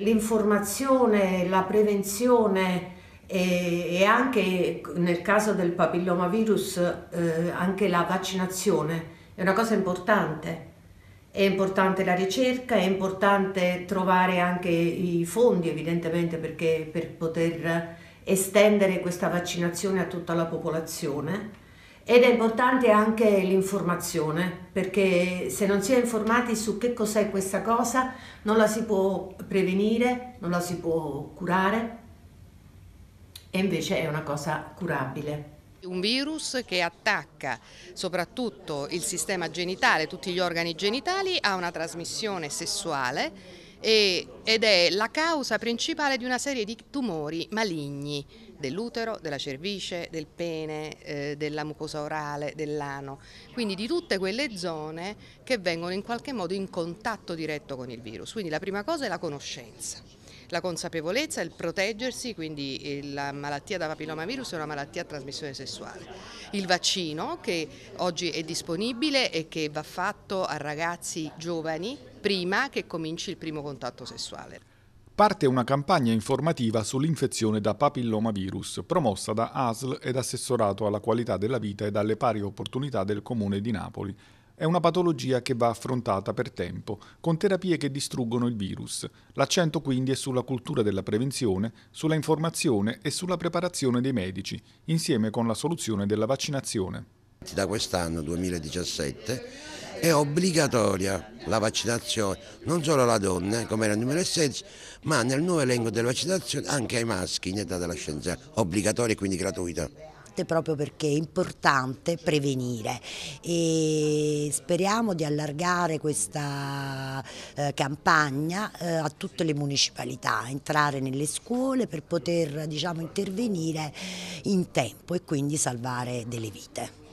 L'informazione, la prevenzione e, e, anche nel caso del papillomavirus eh, anche la vaccinazione è una cosa importante. È importante la ricerca, è importante trovare anche i fondi evidentemente perché, per poter estendere questa vaccinazione a tutta la popolazione. Ed è importante anche l'informazione, perché se non si è informati su che cos'è questa cosa, non la si può prevenire, non la si può curare, e invece è una cosa curabile. Un virus che attacca soprattutto il sistema genitale, tutti gli organi genitali, ha una trasmissione sessuale e, ed è la causa principale di una serie di tumori maligni dell'utero, della cervice, del pene, eh, della mucosa orale, dell'ano, quindi di tutte quelle zone che vengono in qualche modo in contatto diretto con il virus. Quindi la prima cosa è la conoscenza la consapevolezza, il proteggersi, quindi la malattia da papillomavirus è una malattia a trasmissione sessuale. Il vaccino che oggi è disponibile e che va fatto a ragazzi giovani prima che cominci il primo contatto sessuale parte una campagna informativa sull'infezione da papillomavirus promossa da ASL ed assessorato alla qualità della vita e alle pari opportunità del Comune di Napoli è una patologia che va affrontata per tempo, con terapie che distruggono il virus. L'accento quindi è sulla cultura della prevenzione, sulla informazione e sulla preparazione dei medici, insieme con la soluzione della vaccinazione. Da quest'anno 2017 è obbligatoria la vaccinazione, non solo alla donna, come era nel 2016, ma nel nuovo elenco della vaccinazione anche ai maschi in età della scienza, obbligatoria e quindi gratuita fatte proprio perché è importante prevenire e speriamo di allargare questa eh, campagna eh, a tutte le municipalità, entrare nelle scuole per poter diciamo, intervenire in tempo e quindi salvare delle vite.